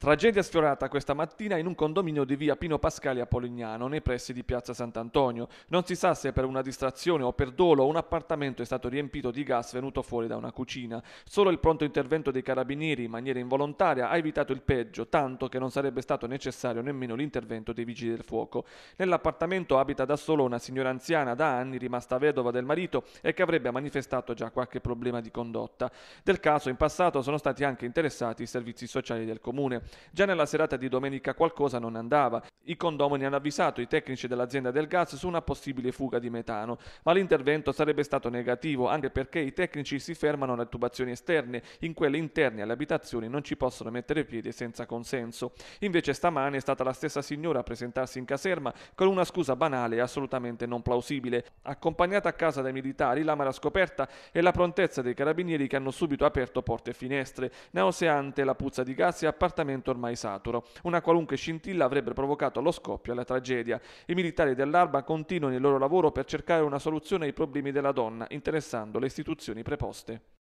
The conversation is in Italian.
Tragedia sfiorata questa mattina in un condominio di via Pino Pascali a Polignano, nei pressi di piazza Sant'Antonio. Non si sa se per una distrazione o per dolo un appartamento è stato riempito di gas venuto fuori da una cucina. Solo il pronto intervento dei carabinieri in maniera involontaria ha evitato il peggio, tanto che non sarebbe stato necessario nemmeno l'intervento dei vigili del fuoco. Nell'appartamento abita da solo una signora anziana da anni rimasta vedova del marito e che avrebbe manifestato già qualche problema di condotta. Del caso in passato sono stati anche interessati i servizi sociali del comune. Già nella serata di domenica qualcosa non andava. I condomini hanno avvisato i tecnici dell'azienda del gas su una possibile fuga di metano, ma l'intervento sarebbe stato negativo anche perché i tecnici si fermano alle tubazioni esterne, in quelle interne alle abitazioni non ci possono mettere piede senza consenso. Invece stamane è stata la stessa signora a presentarsi in caserma con una scusa banale e assolutamente non plausibile. Accompagnata a casa dai militari, l'amara scoperta e la prontezza dei carabinieri che hanno subito aperto porte e finestre. Nauseante la puzza di gas e appartamenti Parlamento ormai saturo. Una qualunque scintilla avrebbe provocato lo scoppio e la tragedia. I militari dell'Arba continuano il loro lavoro per cercare una soluzione ai problemi della donna, interessando le istituzioni preposte.